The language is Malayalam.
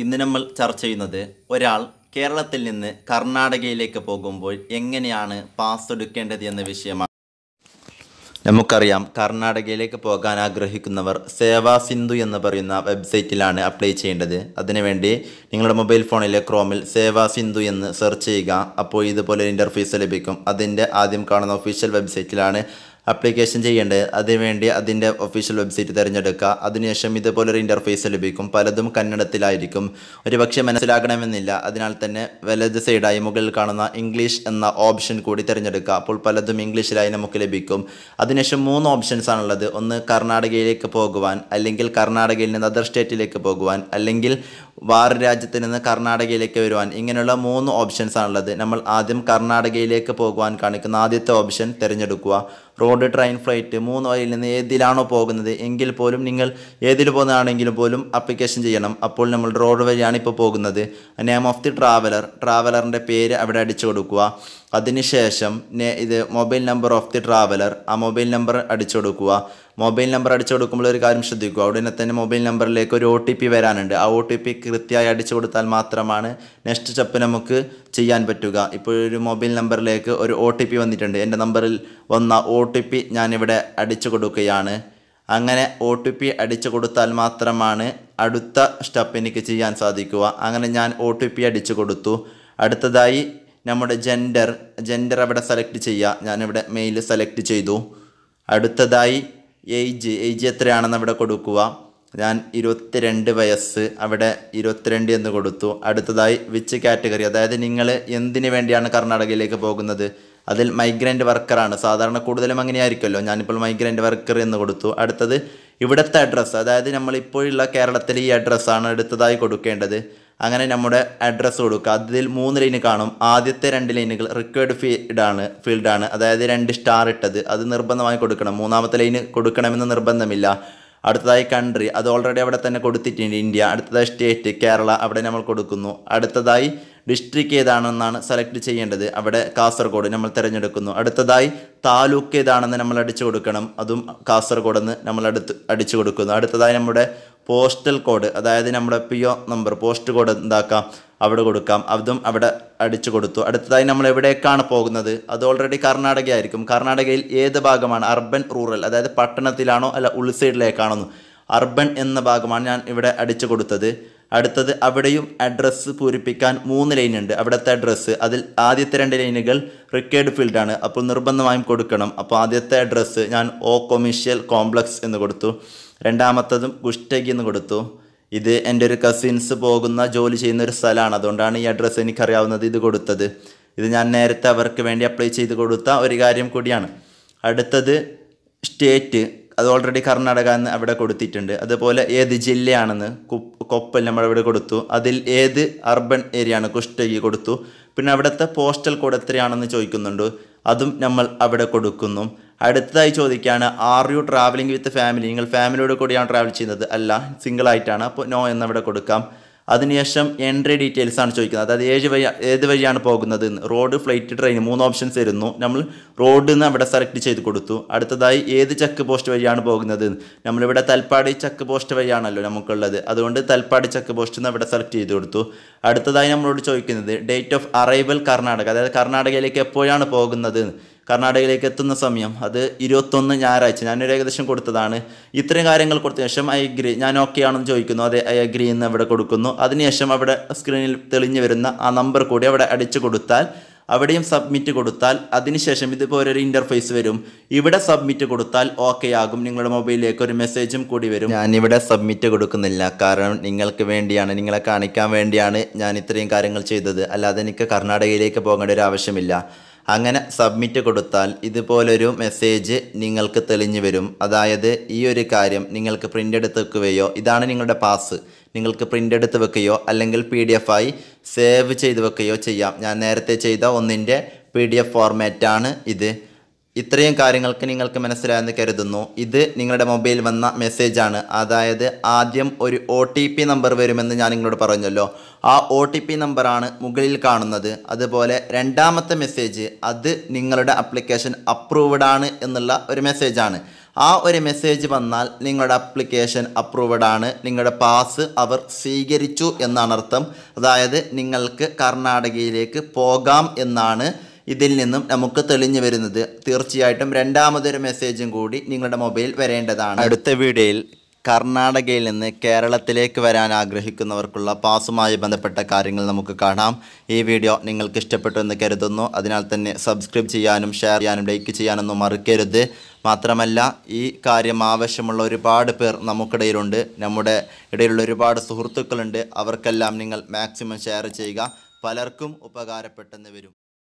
ഇന്ന് നമ്മൾ ചർച്ച ചെയ്യുന്നത് ഒരാൾ കേരളത്തിൽ നിന്ന് കർണാടകയിലേക്ക് പോകുമ്പോൾ എങ്ങനെയാണ് പാസ് എടുക്കേണ്ടത് എന്ന വിഷയമാണ് നമുക്കറിയാം കർണാടകയിലേക്ക് പോകാൻ ആഗ്രഹിക്കുന്നവർ സേവാ സിന്ധു എന്ന് പറയുന്ന വെബ്സൈറ്റിലാണ് അപ്ലൈ ചെയ്യേണ്ടത് അതിനുവേണ്ടി നിങ്ങളുടെ മൊബൈൽ ഫോണിലെ ക്രോമിൽ സേവാ സിന്ധു എന്ന് സെർച്ച് ചെയ്യുക അപ്പോൾ ഇതുപോലെ ഇൻ്റർഫീസ് ലഭിക്കും അതിൻ്റെ ആദ്യം കാണുന്ന ഒഫീഷ്യൽ വെബ്സൈറ്റിലാണ് അപ്ലിക്കേഷൻ ചെയ്യേണ്ടത് അതിനുവേണ്ടി അതിൻ്റെ ഒഫീഷ്യൽ വെബ്സൈറ്റ് തിരഞ്ഞെടുക്കുക അതിനുശേഷം ഇതുപോലൊരു ഇൻ്റർഫേസ് ലഭിക്കും പലതും കന്നഡത്തിലായിരിക്കും ഒരുപക്ഷെ മനസ്സിലാകണമെന്നില്ല അതിനാൽ തന്നെ വലത് സൈഡായി മുകളിൽ കാണുന്ന ഇംഗ്ലീഷ് എന്ന ഓപ്ഷൻ കൂടി തിരഞ്ഞെടുക്കുക അപ്പോൾ പലതും ഇംഗ്ലീഷിലായി നമുക്ക് ലഭിക്കും അതിനുശേഷം മൂന്ന് ഓപ്ഷൻസ് ആണുള്ളത് ഒന്ന് കർണാടകയിലേക്ക് പോകുവാൻ അല്ലെങ്കിൽ കർണാടകയിൽ നിന്ന് അതർ സ്റ്റേറ്റിലേക്ക് പോകുവാൻ അല്ലെങ്കിൽ വാർ രാജ്യത്ത് നിന്ന് കർണാടകയിലേക്ക് വരുവാൻ ഇങ്ങനെയുള്ള മൂന്ന് ഓപ്ഷൻസ് ആണുള്ളത് നമ്മൾ ആദ്യം കർണാടകയിലേക്ക് പോകുവാൻ കാണിക്കുന്ന ആദ്യത്തെ ഓപ്ഷൻ തിരഞ്ഞെടുക്കുക റോഡ് ട്രെയിൻ ഫ്ലൈറ്റ് മൂന്ന് വഴിയിൽ നിന്ന് ഏതിലാണോ പോകുന്നത് എങ്കിൽ പോലും നിങ്ങൾ ഏതിൽ പോകുന്നതാണെങ്കിലും പോലും അപ്ലിക്കേഷൻ ചെയ്യണം അപ്പോൾ നമ്മൾ റോഡ് വഴിയാണ് ഇപ്പോൾ പോകുന്നത് നെയിം ഓഫ് ദി ട്രാവലർ ട്രാവലറിൻ്റെ പേര് അവിടെ അടിച്ചു കൊടുക്കുക അതിനുശേഷം ഇത് mobile number of the traveller ആ മൊബൈൽ നമ്പർ അടിച്ചു കൊടുക്കുക മൊബൈൽ നമ്പർ അടിച്ചു കൊടുക്കുമ്പോൾ ഒരു കാര്യം ശ്രദ്ധിക്കുക അവിടെ തന്നെ മൊബൈൽ നമ്പറിലേക്ക് ഒരു ഒ ടി പി വരാനുണ്ട് ആ ഒ ടി പി കൃത്യമായി അടിച്ചു കൊടുത്താൽ മാത്രമാണ് നെക്സ്റ്റ് സ്റ്റെപ്പ് നമുക്ക് ചെയ്യാൻ പറ്റുക ഇപ്പോൾ ഒരു മൊബൈൽ നമ്പറിലേക്ക് ഒരു ഒ ടി പി വന്നിട്ടുണ്ട് എൻ്റെ നമ്പറിൽ വന്ന ഒ ടി പി ഞാനിവിടെ അടിച്ചു കൊടുക്കുകയാണ് അങ്ങനെ ഒ ടി പി അടിച്ചു കൊടുത്താൽ മാത്രമാണ് അടുത്ത സ്റ്റെപ്പ് എനിക്ക് ചെയ്യാൻ സാധിക്കുക അങ്ങനെ ഞാൻ ഒ ടി പി അടിച്ചു കൊടുത്തു അടുത്തതായി നമ്മുടെ ജെൻഡർ ജെൻഡർ അവിടെ സെലക്ട് ചെയ്യുക ഞാനിവിടെ മെയിൽ സെലക്ട് ചെയ്തു അടുത്തതായി ഏജ് ഏജ് എത്രയാണെന്ന് അവിടെ കൊടുക്കുക ഞാൻ ഇരുപത്തിരണ്ട് വയസ്സ് അവിടെ ഇരുപത്തിരണ്ട് എന്ന് കൊടുത്തു അടുത്തതായി വിച്ച് കാറ്റഗറി അതായത് നിങ്ങൾ എന്തിനു വേണ്ടിയാണ് കർണാടകയിലേക്ക് പോകുന്നത് അതിൽ മൈഗ്രൻ്റ് വർക്കറാണ് സാധാരണ കൂടുതലും അങ്ങനെയായിരിക്കുമല്ലോ ഞാനിപ്പോൾ മൈഗ്രൻ്റ് വർക്കർ എന്ന് കൊടുത്തു അടുത്തത് ഇവിടുത്തെ അഡ്രസ്സ് അതായത് നമ്മളിപ്പോഴുള്ള കേരളത്തിലെ ഈ അഡ്രസ്സാണ് അടുത്തതായി കൊടുക്കേണ്ടത് അങ്ങനെ നമ്മുടെ അഡ്രസ്സ് കൊടുക്കുക അതിൽ മൂന്ന് ലൈന് കാണും ആദ്യത്തെ രണ്ട് ലൈനുകൾ റിക്വേർഡ് ഫീൽഡാണ് ഫീൽഡാണ് അതായത് രണ്ട് സ്റ്റാർ ഇട്ടത് അത് നിർബന്ധമായി കൊടുക്കണം മൂന്നാമത്തെ ലൈന് കൊടുക്കണമെന്ന് നിർബന്ധമില്ല അടുത്തതായി കൺട്രി അത് ഓൾറെഡി അവിടെ തന്നെ കൊടുത്തിട്ടുണ്ട് ഇന്ത്യ അടുത്തതായി സ്റ്റേറ്റ് കേരള അവിടെ നമ്മൾ കൊടുക്കുന്നു അടുത്തതായി ഡിസ്ട്രിക്ട് ഏതാണെന്നാണ് സെലക്ട് ചെയ്യേണ്ടത് അവിടെ കാസർഗോഡ് നമ്മൾ തിരഞ്ഞെടുക്കുന്നു അടുത്തതായി താലൂക്ക് ഏതാണെന്ന് നമ്മൾ അടിച്ചു കൊടുക്കണം അതും കാസർഗോഡെന്ന് നമ്മൾ അടുത്ത് അടിച്ചു കൊടുക്കുന്നു അടുത്തതായി നമ്മുടെ പോസ്റ്റൽ കോഡ് അതായത് നമ്മുടെ P O number post code എന്താക്കാം അവിടെ കൊടുക്കാം അതും അവിടെ അടിച്ചു കൊടുത്തു അടുത്തതായി നമ്മൾ എവിടേക്കാണ് പോകുന്നത് അത് ഓൾറെഡി കർണാടക ആയിരിക്കും കർണാടകയിൽ ഏത് ഭാഗമാണ് അർബൻ റൂറൽ അതായത് പട്ടണത്തിലാണോ അല്ല ഉൾസൈഡിലേക്കാണോ അർബൻ എന്ന ഭാഗമാണ് ഞാൻ ഇവിടെ അടിച്ചു കൊടുത്തത് അടുത്തത് അവിടെയും അഡ്രസ്സ് പൂരിപ്പിക്കാൻ മൂന്ന് ലൈൻ ഉണ്ട് അവിടുത്തെ അഡ്രസ്സ് അതിൽ ആദ്യത്തെ രണ്ട് ലൈനുകൾ റിക്കേർഡ് ഫീൽഡാണ് അപ്പോൾ നിർബന്ധമായും കൊടുക്കണം അപ്പോൾ ആദ്യത്തെ അഡ്രസ്സ് ഞാൻ ഓ കൊമേഷ്യൽ കോംപ്ലക്സ് എന്ന് കൊടുത്തു രണ്ടാമത്തതും ഗുഷ്ടകി എന്ന് കൊടുത്തു ഇത് എൻ്റെ ഒരു കസിൻസ് പോകുന്ന ജോലി ചെയ്യുന്ന ഒരു സ്ഥലമാണ് അതുകൊണ്ടാണ് ഈ അഡ്രസ്സ് എനിക്കറിയാവുന്നത് ഇത് കൊടുത്തത് ഇത് ഞാൻ നേരത്തെ അവർക്ക് വേണ്ടി അപ്ലൈ ചെയ്ത് കൊടുത്ത ഒരു കാര്യം കൂടിയാണ് അടുത്തത് സ്റ്റേറ്റ് അത് ഓൾറെഡി കർണാടക എന്ന് അവിടെ കൊടുത്തിട്ടുണ്ട് അതുപോലെ ഏത് ജില്ലയാണെന്ന് കൊപ്പൽ നമ്മൾ ഇവിടെ കൊടുത്തു അതിൽ ഏത് അർബൻ ഏരിയ ആണ് കുഷ്ടകി കൊടുത്തു പിന്നെ അവിടുത്തെ പോസ്റ്റൽ കോഡ് എത്രയാണെന്ന് ചോദിക്കുന്നുണ്ട് അതും നമ്മൾ അവിടെ കൊടുക്കുന്നു അടുത്തതായി ചോദിക്കുകയാണ് are you travelling with family നിങ്ങൾ ഫാമിലിയോട് കൂടിയാണ് ട്രാവൽ ചെയ്യുന്നത് അല്ല സിംഗിൾ ആയിട്ടാണ് അപ്പോൾ നോ എന്നവിടെ കൊടുക്കാം അതിനുശേഷം എൻട്രി ഡീറ്റെയിൽസ് ആണ് ചോദിക്കുന്നത് അതായത് ഏഴ് വഴി ഏത് വഴിയാണ് പോകുന്നത് റോഡ് ഫ്ലൈറ്റ് ട്രെയിൻ മൂന്ന് ഓപ്ഷൻസ് തരുന്നു നമ്മൾ റോഡ് നിന്ന് അവിടെ സെലക്ട് ചെയ്ത് കൊടുത്തു അടുത്തതായി ഏത് ചെക്ക് പോസ്റ്റ് വഴിയാണ് പോകുന്നത് നമ്മളിവിടെ തൽപ്പാടി ചെക്ക് പോസ്റ്റ് വഴിയാണല്ലോ നമുക്കുള്ളത് അതുകൊണ്ട് തൽപ്പാടി ചെക്ക് പോസ്റ്റ് നിന്ന് അവിടെ സെലക്ട് ചെയ്ത് കൊടുത്തു അടുത്തതായി നമ്മളോട് ചോദിക്കുന്നത് ഡേറ്റ് ഓഫ് അറൈവൽ കർണാടക അതായത് കർണാടകയിലേക്ക് എപ്പോഴാണ് പോകുന്നത് കർണാടകയിലേക്ക് എത്തുന്ന സമയം അത് ഇരുപത്തൊന്ന് ഞായറാഴ്ച ഞാനൊരു ഏകദേശം കൊടുത്തതാണ് ഇത്രയും കാര്യങ്ങൾ കൊടുത്ത ശേഷം ഐ അഗ്രി ഞാൻ ഓക്കെ ആണെന്ന് ചോദിക്കുന്നു അതെ ഐ അഗ്രി എന്ന് അവിടെ കൊടുക്കുന്നു അതിനുശേഷം അവിടെ സ്ക്രീനിൽ തെളിഞ്ഞു വരുന്ന ആ നമ്പർ കൂടി അവിടെ അടിച്ചു കൊടുത്താൽ അവിടെയും സബ്മിറ്റ് കൊടുത്താൽ അതിനുശേഷം ഇതിപ്പോൾ ഒരു ഇൻ്റർഫേസ് വരും ഇവിടെ സബ്മിറ്റ് കൊടുത്താൽ ഓക്കെ ആകും നിങ്ങളുടെ മൊബൈലിലേക്ക് ഒരു മെസ്സേജും കൂടി വരും ഞാനിവിടെ സബ്മിറ്റ് കൊടുക്കുന്നില്ല കാരണം നിങ്ങൾക്ക് വേണ്ടിയാണ് നിങ്ങളെ കാണിക്കാൻ വേണ്ടിയാണ് ഞാൻ ഇത്രയും കാര്യങ്ങൾ ചെയ്തത് അല്ലാതെ എനിക്ക് കർണാടകയിലേക്ക് പോകേണ്ട ഒരു ആവശ്യമില്ല അങ്ങനെ സബ്മിറ്റ് കൊടുത്താൽ ഇതുപോലൊരു മെസ്സേജ് നിങ്ങൾക്ക് തെളിഞ്ഞു വരും അതായത് ഈ ഒരു കാര്യം നിങ്ങൾക്ക് പ്രിൻ്റ് എടുത്ത് വെക്കുകയോ ഇതാണ് നിങ്ങളുടെ പാസ് നിങ്ങൾക്ക് പ്രിൻ്റ് എടുത്ത് വെക്കുകയോ അല്ലെങ്കിൽ പി ഡി എഫ് ആയി സേവ് ചെയ്ത് വെക്കുകയോ ചെയ്യാം ഞാൻ നേരത്തെ ചെയ്ത ഒന്നിൻ്റെ പി ഡി എഫ് ഫോർമാറ്റാണ് ഇത് ഇത്രയും കാര്യങ്ങൾക്ക് നിങ്ങൾക്ക് മനസ്സിലായെന്ന് കരുതുന്നു ഇത് നിങ്ങളുടെ മൊബൈൽ വന്ന മെസ്സേജാണ് അതായത് ആദ്യം ഒരു ഒ ടി പി നമ്പർ വരുമെന്ന് ഞാൻ നിങ്ങളോട് പറഞ്ഞല്ലോ ആ ഒ ടി പി നമ്പറാണ് മുകളിൽ കാണുന്നത് അതുപോലെ രണ്ടാമത്തെ മെസ്സേജ് അത് നിങ്ങളുടെ അപ്ലിക്കേഷൻ അപ്രൂവഡ് ആണ് എന്നുള്ള ഒരു മെസ്സേജാണ് ആ ഒരു മെസ്സേജ് വന്നാൽ നിങ്ങളുടെ അപ്ലിക്കേഷൻ അപ്രൂവഡ് ആണ് നിങ്ങളുടെ പാസ് അവർ സ്വീകരിച്ചു എന്നാണ് അർത്ഥം അതായത് നിങ്ങൾക്ക് കർണാടകയിലേക്ക് പോകാം എന്നാണ് ഇതിൽ നിന്നും നമുക്ക് തെളിഞ്ഞു വരുന്നത് തീർച്ചയായിട്ടും രണ്ടാമതൊരു മെസ്സേജും കൂടി നിങ്ങളുടെ മൊബൈൽ വരേണ്ടതാണ് അടുത്ത വീഡിയോയിൽ കർണാടകയിൽ നിന്ന് കേരളത്തിലേക്ക് വരാൻ ആഗ്രഹിക്കുന്നവർക്കുള്ള പാസുമായി ബന്ധപ്പെട്ട കാര്യങ്ങൾ നമുക്ക് കാണാം ഈ വീഡിയോ നിങ്ങൾക്ക് ഇഷ്ടപ്പെട്ടു എന്ന് കരുതുന്നു അതിനാൽ തന്നെ സബ്സ്ക്രൈബ് ചെയ്യാനും ഷെയർ ചെയ്യാനും ലൈക്ക് ചെയ്യാനൊന്നും മറക്കരുത് മാത്രമല്ല ഈ കാര്യം ആവശ്യമുള്ള ഒരുപാട് പേർ നമുക്കിടയിലുണ്ട് നമ്മുടെ ഇടയിലുള്ള ഒരുപാട് സുഹൃത്തുക്കളുണ്ട് അവർക്കെല്ലാം നിങ്ങൾ മാക്സിമം ഷെയർ ചെയ്യുക പലർക്കും ഉപകാരപ്പെട്ടെന്ന് വരും